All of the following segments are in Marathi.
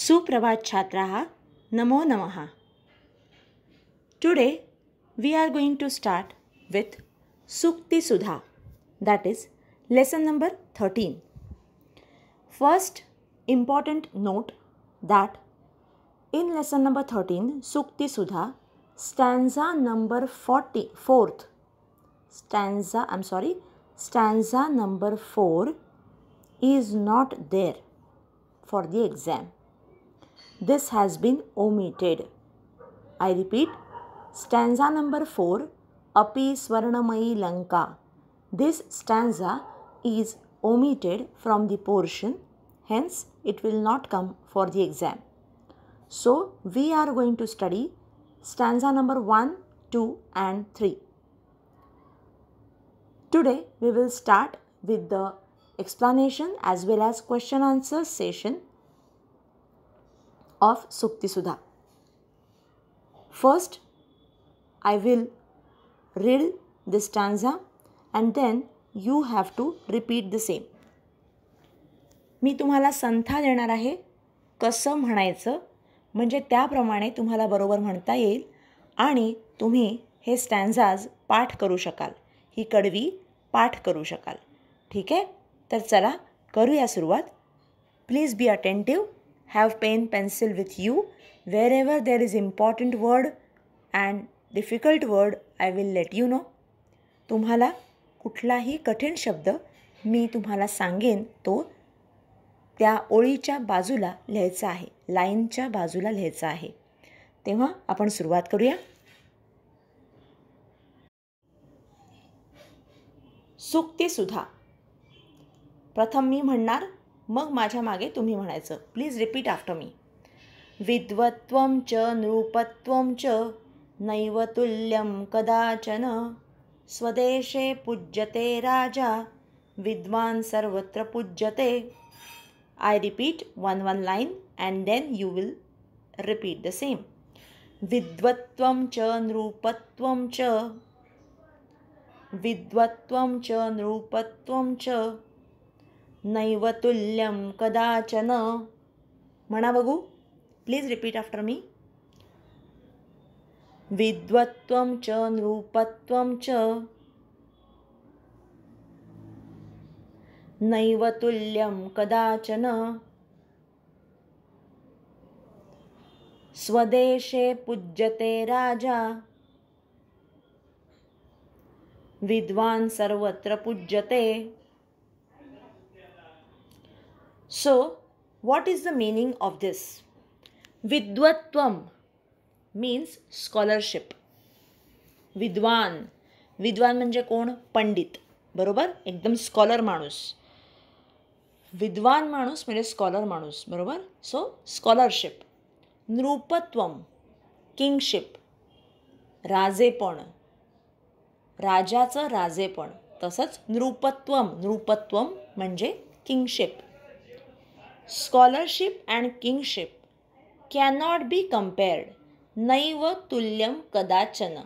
सुप्रभात छात्राः नमो नमः today we are going to start with Suktisudha that is lesson number thirteen first important note that in lesson number thirteen Suktisudha stanza number forty fourth I am sorry stanza number four is not there for the exam This has been omitted. I repeat, stanza number 4 Api Swarnamayi Lanka. This stanza is omitted from the portion, hence, it will not come for the exam. So, we are going to study stanza number 1, 2, and 3. Today, we will start with the explanation as well as question answer session of Suktisudha first I will read read the and then you have to repeat the same मी तुम्हाला संथा देणार आहे कसं म्हणायचं म्हणजे त्याप्रमाणे तुम्हाला बरोबर म्हणता येईल आणि तुम्ही हे स्टँझाज पाठ करू शकाल ही कडवी पाठ करू शकाल ठीक आहे तर चला करूया सुरुवात please be attentive have pen pencil with you wherever there is important word and difficult word I will let you know तुम्हाला कुठलाही कठीण शब्द मी तुम्हाला सांगेन तो त्या ओळीच्या बाजूला लिहायचा आहे लाईनच्या बाजूला लिहायचा आहे तेव्हा आपण सुरुवात करूया सुधा प्रथम मी म्हणणार मग माझ्या मागे तुम्ही म्हणायचं प्लीज रिपीट आफ्टर मी विद्वत्व च नृपत्व च नैव कदाचन स्वदेशे पूज्यते राजा विद्वान सर्वत्र पूज्यते I repeat one one line and then you will repeat the same विद्वत्व च नृपत्वं च विद्वत्वं च नृपत्वं च नैवतुल्यम कदाचन म्हणा बघू प्लीज रिपीट आफ्टर मी विद्वत्वं च नृपत्व च नैवतुल्यं कदाचन स्वदेशे पूज्यते राजा विद्वान सर्वत्र पूज्यते so what is the meaning of this विद्वत्वम मिन्स स्कॉलरशिप विद्वान विद्वान म्हणजे कोण पंडित बरोबर एकदम स्कॉलर माणूस विद्वान माणूस म्हणजे स्कॉलर माणूस बरोबर सो स्कॉलरशिप नृपत्वम किंगशिप राजेपण राजाचं राजेपण तसंच नृपत्वम नृपत्वम म्हणजे kingship scholarship and kingship cannot be compared नैव तुल्यम कदाचन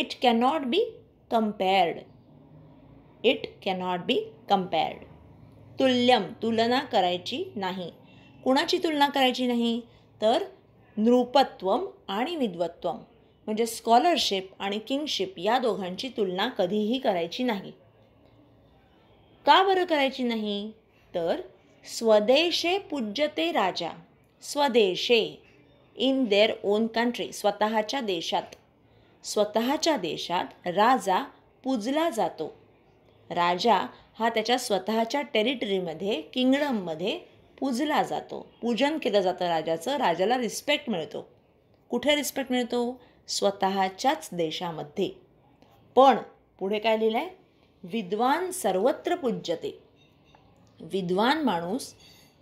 it cannot be compared it cannot be compared तुल्यम तुलना करायची नाही कुणाची तुलना करायची नाही तर नृपत्वम आणि विद्वत्वम म्हणजे स्कॉलरशिप आणि किंगशिप या दोघांची तुलना कधीही करायची नाही का बरं करायची नाही तर स्वदेशे पूज्यते राजा स्वदेशे इन देअर ओन कंट्री स्वतःच्या देशात स्वतःच्या देशात राजा पूजला जातो राजा हा त्याच्या स्वतःच्या टेरिटरीमध्ये किंगडममध्ये पूजला जातो पूजन केलं जातं राजाचं राजाला रिस्पेक्ट मिळतो कुठे रिस्पेक्ट मिळतो स्वतःच्याच देशामध्ये पण पुढे काय लिहिलं आहे विद्वान सर्वत्र पूज्यते विद्वान माणूस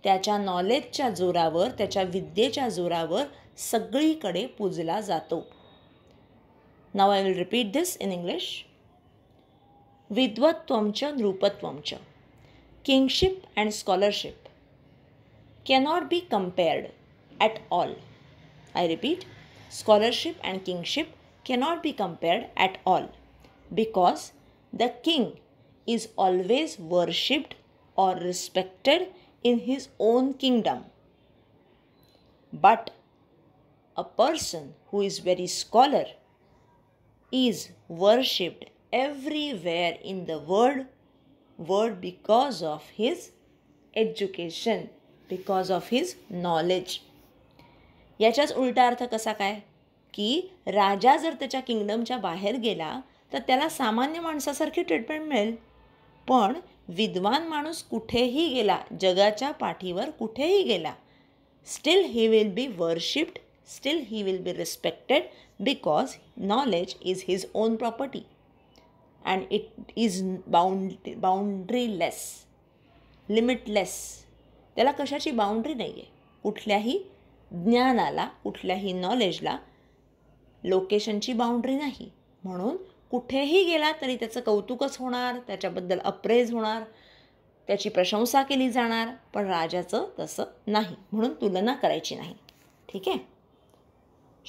त्याच्या नॉलेजच्या जोरावर त्याच्या विद्येच्या जोरावर सगळीकडे पूजला जातो नाव I will repeat this in English विद्वत्वमच नृपत्वमच kingship and scholarship cannot be compared at all I repeat scholarship and kingship cannot be compared at all because the king is always worshipped or respected in his own kingdom. But a person who is very scholar is worshipped everywhere in the world, world because of his education, because of his knowledge. याच्याच उलटा अर्थ कसा काय की राजा जर त्याच्या किंगडमच्या बाहेर गेला तर त्याला सामान्य माणसासारखी ट्रीटमेंट मिळेल पण विद्वान माणूस कुठेही गेला जगाच्या पाठीवर कुठेही गेला still he will be worshipped still he will be respected because knowledge is his own property and it is bound boundless limitless त्याला कशाची बाउंड्री नाही आहे कुठल्याही ज्ञानाला कुठल्याही नॉलेजला लोकेशनची बाउंड्री नाही म्हणून कुठेही गेला तरी त्याचं कौतुकच होणार त्याच्याबद्दल अप्रेज होणार त्याची प्रशंसा केली जाणार पण राजाचं तसं नाही म्हणून तुलना करायची नाही ठीक आहे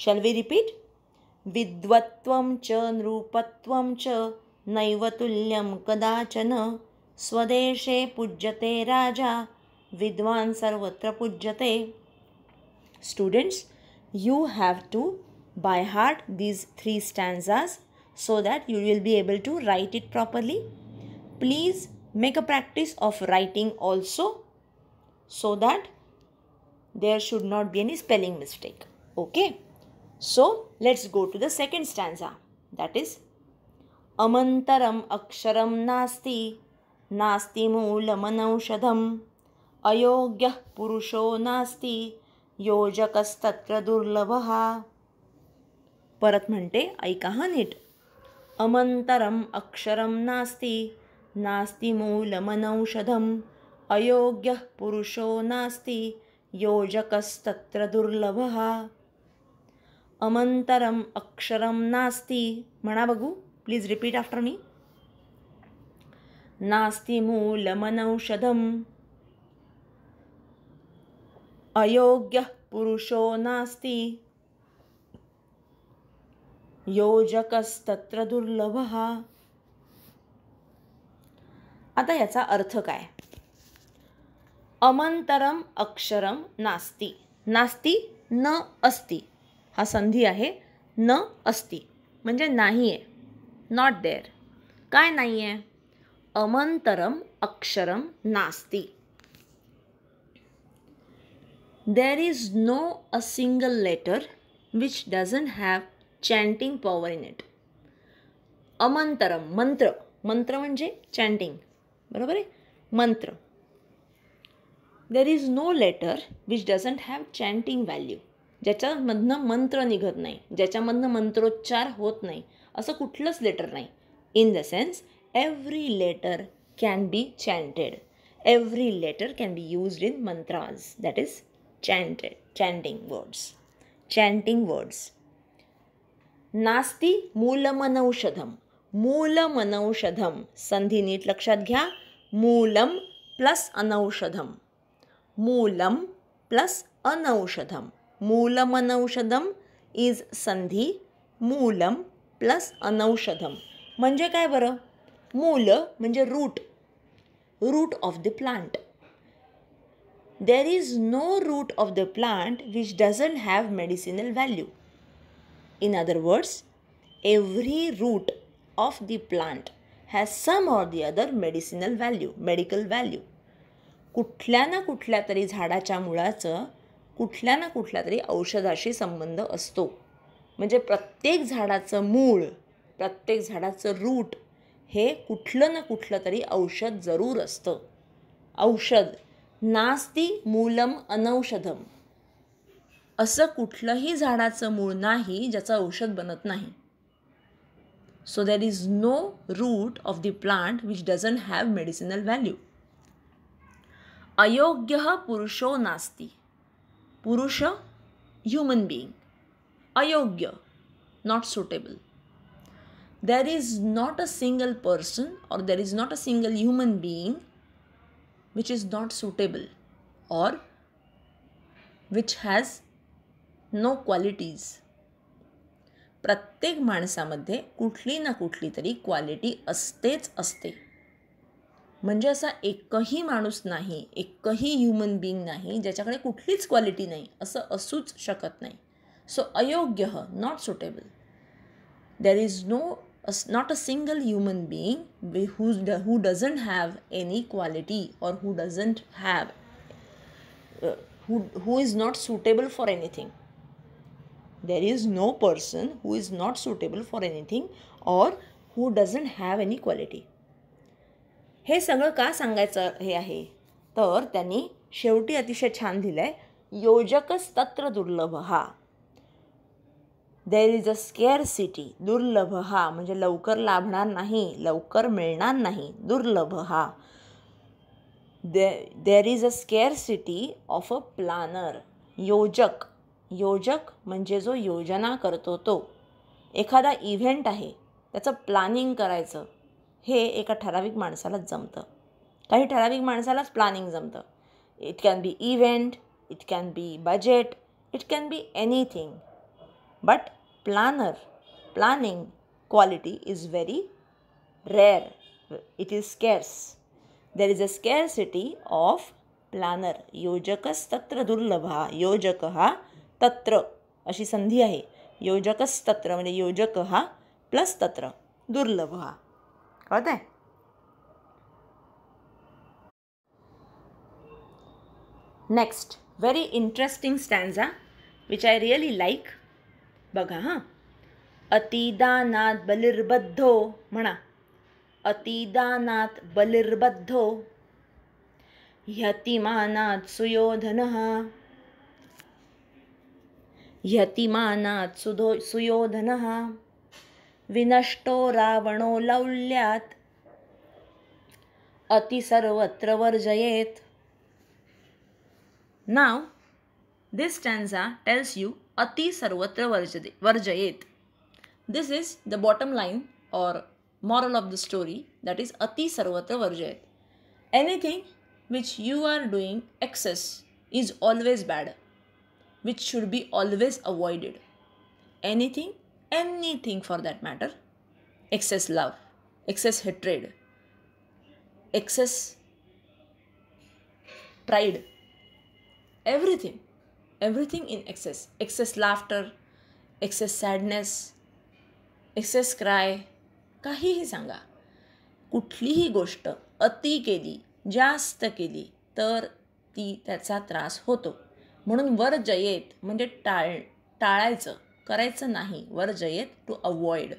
शल वी रिपीट विद्वत्व च नृपत्व च नैवतुल्यं कदाचन स्वदेशे पूज्यते राजा विद्वान सर्वत्र पूज्यते students you have to by heart these three stanzas so that you will be able to write it properly. Please make a practice of writing also so that there should not be any spelling mistake. Okay. So let's go to the second stanza that is Amantaram Aksharam Nasti Nasti Muulamanaushadham Ayogyah Purusho Nasti योजकस्तत्र Durlavaha परत म्हणते ऐका हा नीट अमन्तरम् अक्षरं नास्ति नास्ति मूलमनौषधम् अयोग्यः पुरुषो नास्ति योजकस्तत्र दुर्लभः अमन्तरम् अक्षरं नास्ति मणा बगु प्लीज़् रिपीट् आफ्टर् मी नास्ति मूलमनौषधम् अयोग्यः पुरुषो नास्ति योजकस्तत्र दुर्लभ हा आता याचा अर्थ काय अमंतरम अक्षरम नास्ती नास्ती न अस्ति हा संधी आहे न अस्ति म्हणजे नाही आहे नॉट देअर काय नाही आहे अमंतरम अक्षरम नास्ती there is no a single letter which doesn't have chanting power in it अमंतरम मंत्र मंत्र म्हणजे चॅन्टिंग बरोबर आहे मंत्र there is no letter which doesn't have chanting value ज्याच्यामधनं मंत्र निघत नाही ज्याच्यामधनं मंत्रोच्चार होत नाही असं कुठलंच लेटर नाही in the sense every letter can be chanted every letter can be used in mantras that is chanted chanting words chanting words नास्ती मूलमनौषधम मूलमनौषधम संधी नीट लक्षात घ्या मूलम प्लस अनौषधम मूलम प्लस अनौषधम मूलमनौषधम इज संधी मूलम प्लस अनौषधम म्हणजे काय बरं मूल म्हणजे root root of the plant there is no root of the plant which doesn't have medicinal value in other words every root of the plant has some or the other medicinal value, medical value. कुठल्या ना कुठल्या तरी झाडाच्या मुळाचं कुठल्या ना कुठल्या तरी औषधाशी संबंध असतो म्हणजे प्रत्येक झाडाचं मूळ प्रत्येक झाडाचं रूट हे कुठलं ना कुठलं तरी औषध जरूर असतं औषध नास्ती मूलम अनौषधम असं कुठलंही झाडाचं मूळ नाही ज्याचं औषध बनत नाही so there is no root of the plant which doesn't have medicinal value अयोग्य पुरुषो नास्ती पुरुष ह्युमन बीइंग अयोग्य not suitable there is not a single person or there is not a single human being which is not suitable or which has no qualities प्रत्येक माणसामध्ये कुठली ना कुठली तरी क्वालिटी असतेच असते म्हणजे असा एकही माणूस नाही एकही ह्युमन बीईंग नाही ज्याच्याकडे कुठलीच क्वालिटी नाही असं असूच शकत नाही सो अयोग्य not suitable there is no not a single human being who who doesn't have any quality or who doesn't have who who is not suitable for anything there is no person who is not suitable for anything or who doesn't have any quality हे सगळं का सांगायचं हे आहे तर त्यांनी शेवटी अतिशय छान दिलं आहे योजकच तत्र दुर्लभ हा there is a scarcity दुर्लभ हा म्हणजे लवकर लाभणार नाही लवकर मिळणार नाही दुर्लभ हा the there is a scarcity of a planner योजक योजक म्हणजे जो योजना करतो तो एखादा इव्हेंट आहे त्याचं प्लॅनिंग करायचं हे एका ठराविक माणसालाच जमतं काही ठराविक माणसालाच प्लॅनिंग जमतं it can be event it can be budget it can be anything but planner planning quality is very rare it is scarce there is a city of planner योजकस्तत्र दुर्लभ हा योजक हा तत्र अशी संधी आहे योजकस तत्र म्हणजे योजक हा प्लस तत्र दुर्लभ हा कळत आहे next very interesting stanza which I really like बघा हां अतिदानात बलिर्बद्धो म्हणा अतिदानात बलिर्बद्धो ह्यतिमानात सुयोधन ह्यतिमानात् सुधो सुयोधनः विनष्टो रावणो अति सर्वत्र वर्जयेत नाव दिस स्टॅन्झा टेल्स यू अति सर्वत्र वर्जदे वर्जयेत this is the bottom line or moral of the story that is अति सर्वत्र वर्जयेत anything which you are doing excess is always bad which should be always avoided. Anything, anything for that matter. Excess love, excess hatred, excess pride, everything, everything in excess. Excess laughter, excess sadness, excess cry काहीही सांगा कुठलीही गोष्ट अति केली जास्त केली तर ती त्याचा त्रास होतो म्हणून वर जयेत म्हणजे टाळ टाळायचं करायचं नाही वर जयेत to avoid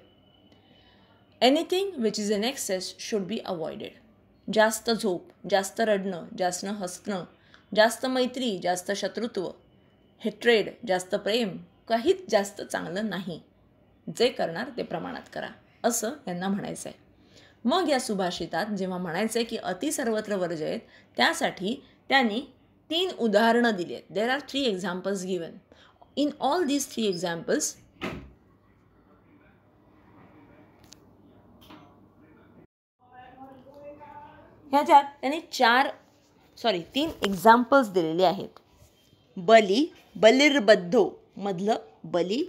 anything which is an excess should be avoided जास्त झोप जास्त रडणं जास्त हसणं जास्त मैत्री जास्त शत्रुत्व हेट्रेड जास्त प्रेम काहीच जास्त चांगलं नाही जे करणार ते प्रमाणात करा असं यांना म्हणायचं आहे मग या सुभाषितात जेव्हा म्हणायचं आहे की अति सर्वत्र वर्जयेत त्यासाठी त्यांनी तीन उदाहरणं दिली आहेत there are three examples given in all these three examples ह्याच्यात त्यांनी चार सॉरी तीन एक्झाम्पल्स दिलेले आहेत बली बलिर्बद्धो मधलं बली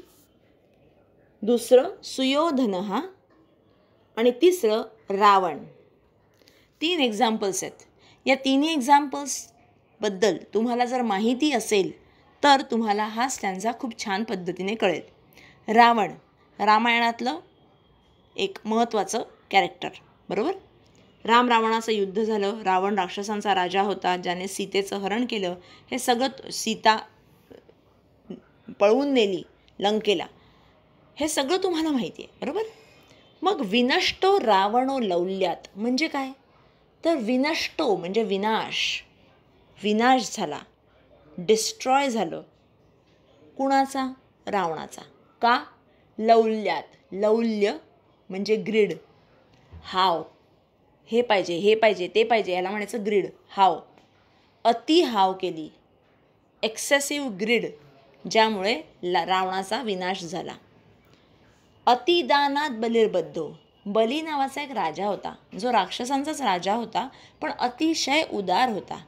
दुसरं सुयोधन हा आणि तिसरं रावण तीन एक्झाम्पल्स आहेत या तिन्ही एक्झाम्पल्स बद्दल तुम्हाला जर माहिती असेल तर तुम्हाला हा स्टॅन्झा खूप छान पद्धतीने कळेल रावण रामायणातलं एक महत्त्वाचं कॅरेक्टर बरोबर राम रावणाचं युद्ध झालं रावण राक्षसांचा राजा होता ज्याने सीतेचं हरण केलं हे सगळं सीता पळवून नेली लंकेला हे सगळं तुम्हाला माहिती आहे बरोबर मग विनष्टो रावणो लवल्यात म्हणजे काय तर विनष्टो म्हणजे विनाश विनाश झाला डिस्ट्रॉय झालं कुणाचा रावणाचा का लौल्यात लौल्य म्हणजे ग्रीड हाव हे पाहिजे हे पाहिजे ते पाहिजे याला म्हणायचं ग्रीड हाव अति हाव केली एक्सेसिव्ह ग्रीड ज्यामुळे ला रावणाचा विनाश झाला अतिदानात बलिर्बद्ध बली नावाचा एक राजा होता जो राक्षसांचाच राजा होता पण अतिशय उदार होता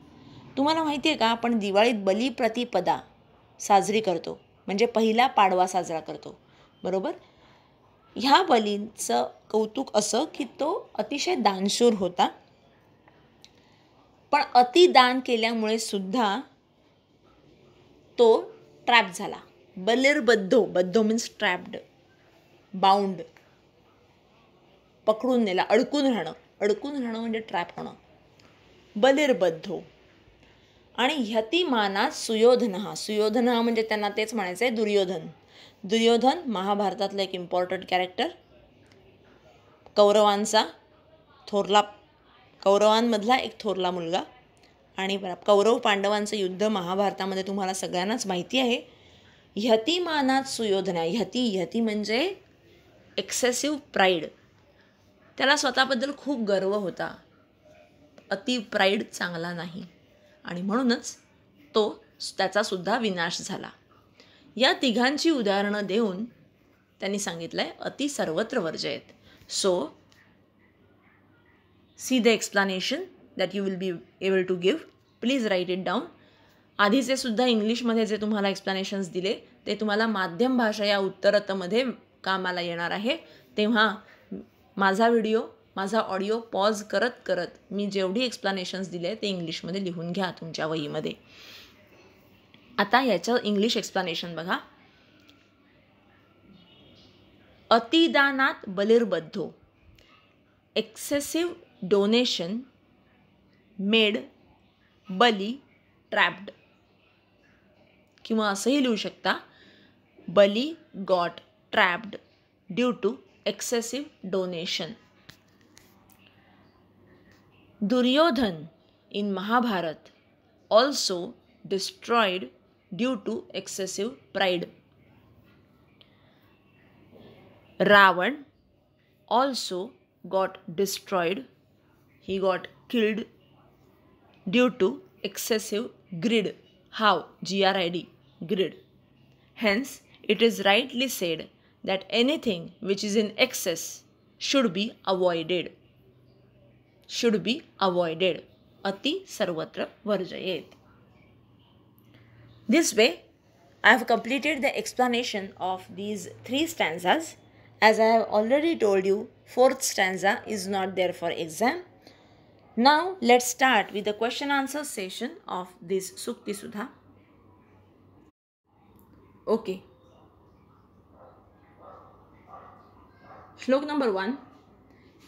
तुम्हाला माहिती आहे का आपण दिवाळीत बलिप्रतिपदा साजरी करतो म्हणजे पहिला पाडवा साजरा करतो बरोबर ह्या बलींचं कौतुक असं की तो अतिशय दानशूर होता पण अतिदान केल्यामुळे सुद्धा तो ट्रॅप झाला बलेरबद्ध बद्धो मीन्स ट्रॅप्ड बाउंड पकडून नेला अडकून राहणं अडकून राहणं म्हणजे ट्रॅप होणं बलेरबद्ध आणि ह्यतिमाना सुयोधन हा सुयोधन हा म्हणजे त्यांना तेच म्हणायचं आहे दुर्योधन दुर्योधन महाभारतातलं एक इम्पॉर्टंट कॅरेक्टर कौरवांचा थोरला कौरवांमधला एक थोरला मुलगा आणि कौरव पांडवांचं युद्ध महाभारतामध्ये तुम्हाला सगळ्यांनाच माहिती आहे सुयोधन सुयोधना यती यती म्हणजे एक्सेसिव्ह प्राईड त्याला स्वतःबद्दल खूप गर्व होता अति प्राईड चांगला नाही आणि म्हणूनच तो त्याचासुद्धा विनाश झाला या तिघांची उदाहरणं देऊन त्यांनी सांगितलं आहे अति सर्वत्र वर्जयत so see the explanation that you will be able to give please write it down आधीचे सुद्धा इंग्लिशमध्ये जे तुम्हाला एक्सप्लॅनेशन्स दिले ते तुम्हाला माध्यम भाषा या उत्तरतमध्ये कामाला येणार आहे तेव्हा माझा व्हिडिओ माझा ऑडिओ पॉज करत करत मी जेवढी एक्सप्लॅनेशन्स दिले ते इंग्लिशमध्ये लिहून घ्या तुमच्या वहीमध्ये आता याचं इंग्लिश एक्सप्लॅनेशन बघा अतिदानात बलिर्बद्धो excessive donation made Bali trapped किंवा असंही लिहू शकता Bali got trapped due to excessive donation Duryodhan in Mahabharata also destroyed due to excessive pride. Ravan also got destroyed, he got killed due to excessive greed. How? GRID, greed. Hence, it is rightly said that anything which is in excess should be avoided. Should be avoided अति सर्वत्र वर्जयेत this way I have completed the explanation of these three stanzas as I have already told you fourth stanza is not there for exam now let start with the question answer session of this सुक्ती सुक्तीसुद्धा ओके श्लोक नंबर वन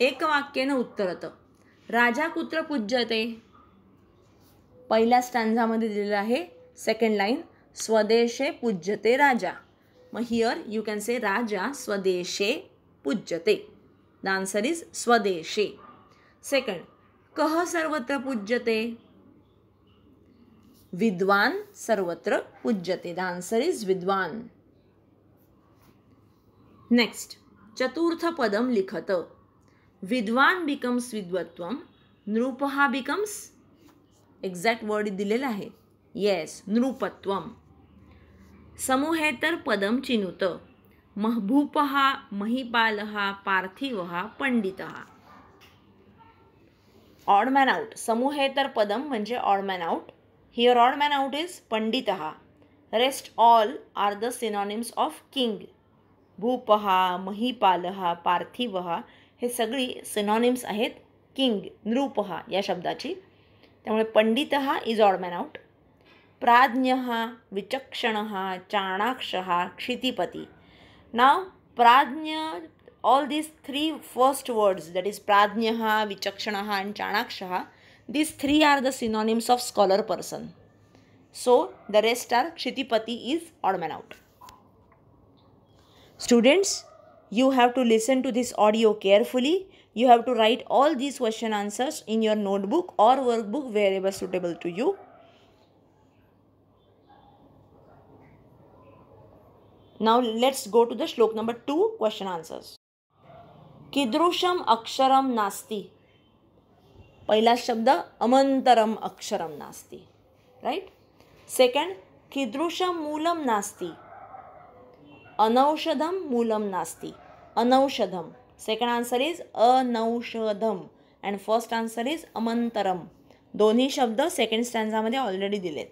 एकवाक्येनं उत्तरतं राजा कुत्र पूज्यते पहिल्या स्टँझामध्ये दिलेलं आहे सेकंड लाईन स्वदेशे पूज्यते राजा मग हिअर यू कॅन से राजा स्वदेशे पूज्यते द आन्सर इज स्वदेशे सेकंड कह सर्वत्र पूज्यते विद्वान सर्वत्र पूज्यते द आन्सर इज विद्वान नेक्स्ट चतुर्थ पदम लिखत विद्वान बिकम्स विद्वत्व नृप हा बिकम्स एक्झॅक्ट वर्ड दिलेला आहे येस नृपत्वम समूहेतर पदम चिनुत महभूप हा महिपाल हा पार्थिव हा पंडित हा मॅन आउट पदम म्हणजे odd man out here man out is पंडित हा rest all are the synonyms of king भूप हा महिपाल हा पार्थिव हा हे सगळी सिनॉनिम्स आहेत किंग नृपहा या शब्दाची त्यामुळे पंडित हा इज ऑड मॅन आउट प्राज्ञ हा विचक्षण हा चाणाक्ष हा क्षितिपती नाव प्राज्ञ all these three first words that is प्राज्ञ हा विचक्षण हा अँड चाणाक्ष हा three are the synonyms of scholar person so the rest are क्षितिपती is odd man out students you have to listen to this audio carefully. You have to write all these question answers in your notebook or workbook wherever suitable to you. Now let's go to the shlok number 2 question answers. kidrusham aksharam nasti pehla shabd amantaram aksharam nasti right second kidrusham moolam nasti अनौषधम मूलम नास्ती अनौषधम सेकंड आन्सर इज अनौषधम अँड फर्स्ट आन्सर इज अमंतरम दोन्ही शब्द सेकंड स्टँझामध्ये ऑलरेडी दिलेत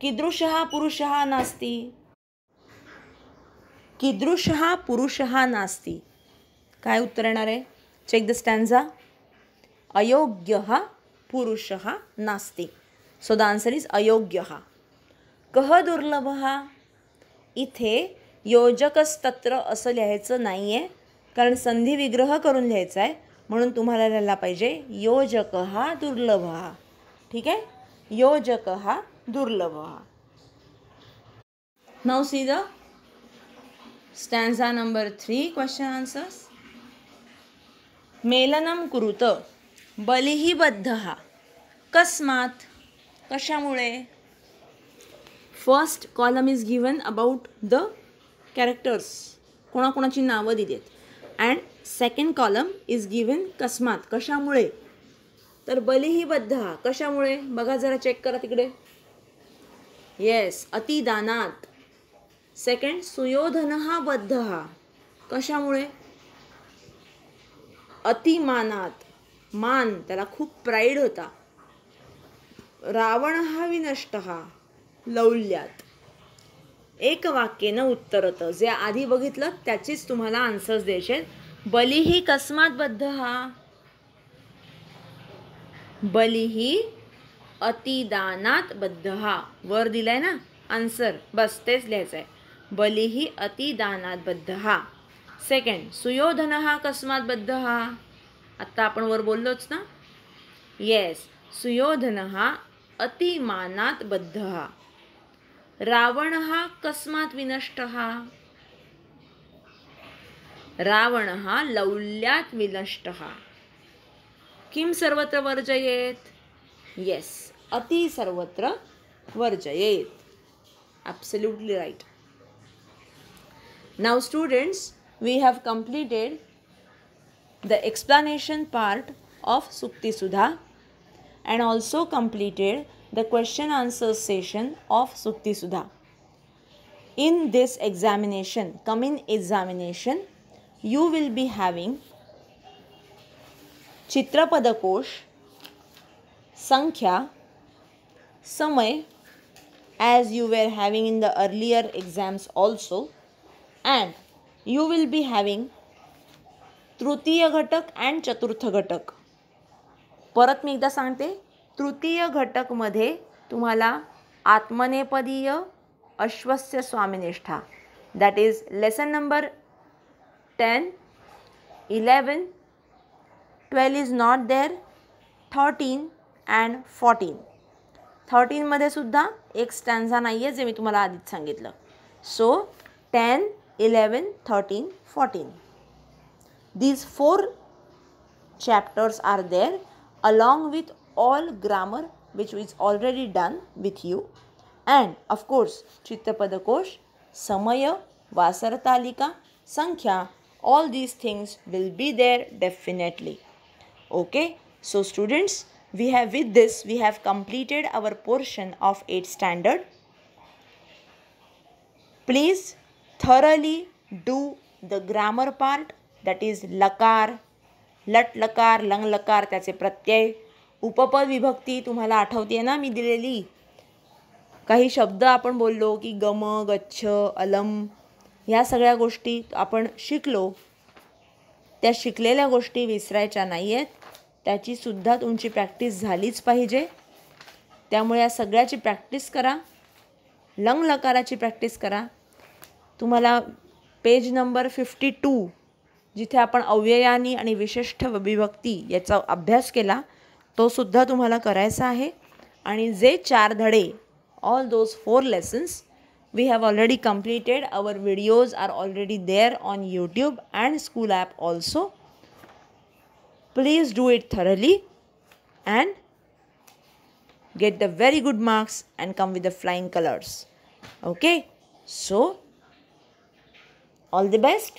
कीदृशः पुरुष नास्ती कीदृशः पुरुष नास्ती काय उत्तर येणार आहे चेक द स्टॅन्झा अयोग्य हा पुरुष नास्ती सो द आन्सर इज अयोग्य हा कह दुर्लभ हा इथे योजकस्तत्र असं लिहायचं नाही आहे कारण संधी विग्रह करून लिहायचा आहे म्हणून तुम्हाला लिहायला पाहिजे योजक हा दुर्लभ हा ठीक आहे योजक हा दुर्लभ हा now see the stanza number three question answers मेलनम कुरुत बलिही बद्ध हा कस्मात कशामुळे first column is given about the characters कोणाकोणाची नावं दिली आहेत and second column is given कस्मात कशामुळे तर बलिही हा कशामुळे बघा जरा चेक करा तिकडे येस अतिदानात सेकंड सुयोधन हा बद्ध हा कशामुळे अतिमानात मान त्याला खूप प्राईड होता रावण हा विनष्ट हा लौल्यात एक वाक्येनं उत्तर होतं जे आधी बघितलं त्याचीच तुम्हाला आन्सर्स द्यायचे कस्मात बद्ध हा ही अतिदानात बद्ध हा वर दिलाय ना आन्सर बस तेच लिहायचं आहे ही अतिदानात बद्ध हा सेकंड सुयोधन हा कस्मात बद्ध हा आत्ता आपण वर बोललोच ना येस सुयोधन हा अतिमानात बद्ध हा रावण हा कस्मात विनष्ट हा रावण हा लौल्यात विनष्ट हा किम सर्वत्र वर्जयेत येस अति सर्वत्र वर्जयेत absolutely right now students we have completed the explanation part of सुक्तीसुधा and also completed the question answer session of सुत्तीसुधा in this come coming examination you will be having चित्रपदकोश संख्या समय as you were having in the earlier exams also and you will be having तृतीय घटक अँड चतुर्थ घटक परत मी एकदा सांगते तृतीय घटकमध्ये तुम्हाला आत्मनेपदीय अश्वस्य स्वामिनिष्ठा that is lesson number ten eleven twelve is not there thirteen and fourteen थर्टीनमध्ये सुद्धा एक स्टॅन्झा नाही आहे जे मी तुम्हाला आधीच सांगितलं so ten eleven thirteen fourteen these four chapters are there along with all grammar which is already done with you. And of course, Chittapadakosh, Samaya, Vasaratalika, Sankhya, all these things will be there definitely. Okay, so students, we have with this, we have completed our portion of 8th standard. Please thoroughly do the grammar part that is lakar, lat lakar, lang lakar त्याचे प्रत्यय उपपद विभक्ती तुम्हाला आठवते ना मी दिलेली काही शब्द आपण बोललो की गम गच्छ अलम ह्या सगळ्या गोष्टी आपण शिकलो त्या शिकलेल्या गोष्टी विसरायच्या नाही आहेत त्याचीसुद्धा तुमची प्रॅक्टिस झालीच पाहिजे त्यामुळे या सगळ्याची प्रॅक्टिस करा लंग लकाराची प्रॅक्टिस करा तुम्हाला पेज नंबर फिफ्टी टू जिथे आपण अव्ययानी आणि विशिष्ट विभक्ती याचा अभ्यास केला तोसुद्धा तुम्हाला करायचा आहे आणि जे चार धडे all those four lessons we have already completed our videos are already there on YouTube and school app also please do it thoroughly and get the very good marks and come with the flying colors. Okay, so all the best.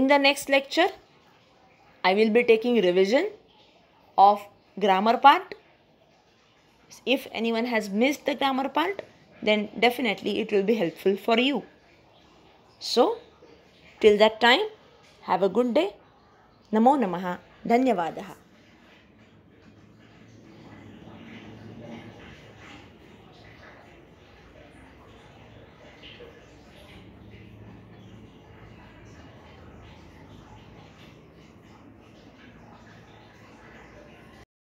In the next lecture, I will be taking revision of grammar part if anyone has missed the grammar part then definitely it will be helpful for you so till that time have a good day namo namaha ಧನ್ಯವಾದः